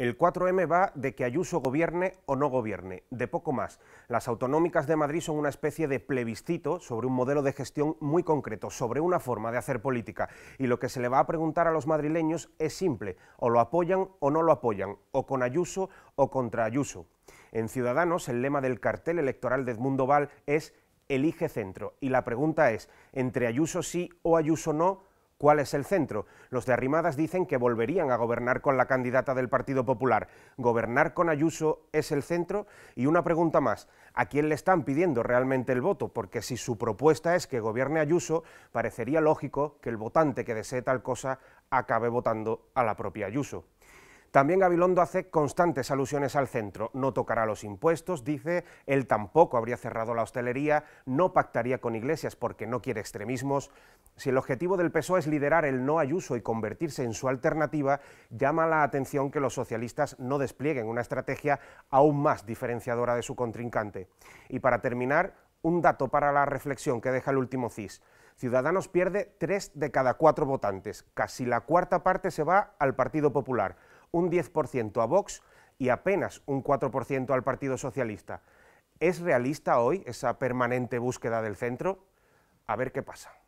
El 4M va de que Ayuso gobierne o no gobierne, de poco más. Las autonómicas de Madrid son una especie de plebiscito sobre un modelo de gestión muy concreto, sobre una forma de hacer política. Y lo que se le va a preguntar a los madrileños es simple, o lo apoyan o no lo apoyan, o con Ayuso o contra Ayuso. En Ciudadanos, el lema del cartel electoral de Edmundo Val es elige centro. Y la pregunta es, entre Ayuso sí o Ayuso no, ¿Cuál es el centro? Los de Arrimadas dicen que volverían a gobernar con la candidata del Partido Popular. ¿Gobernar con Ayuso es el centro? Y una pregunta más, ¿a quién le están pidiendo realmente el voto? Porque si su propuesta es que gobierne Ayuso, parecería lógico que el votante que desee tal cosa acabe votando a la propia Ayuso. También Gabilondo hace constantes alusiones al centro. No tocará los impuestos, dice, él tampoco habría cerrado la hostelería, no pactaría con iglesias porque no quiere extremismos. Si el objetivo del PSOE es liderar el no Ayuso y convertirse en su alternativa, llama la atención que los socialistas no desplieguen una estrategia aún más diferenciadora de su contrincante. Y para terminar, un dato para la reflexión que deja el último CIS. Ciudadanos pierde tres de cada cuatro votantes, casi la cuarta parte se va al Partido Popular un 10% a Vox y apenas un 4% al Partido Socialista. ¿Es realista hoy esa permanente búsqueda del centro? A ver qué pasa.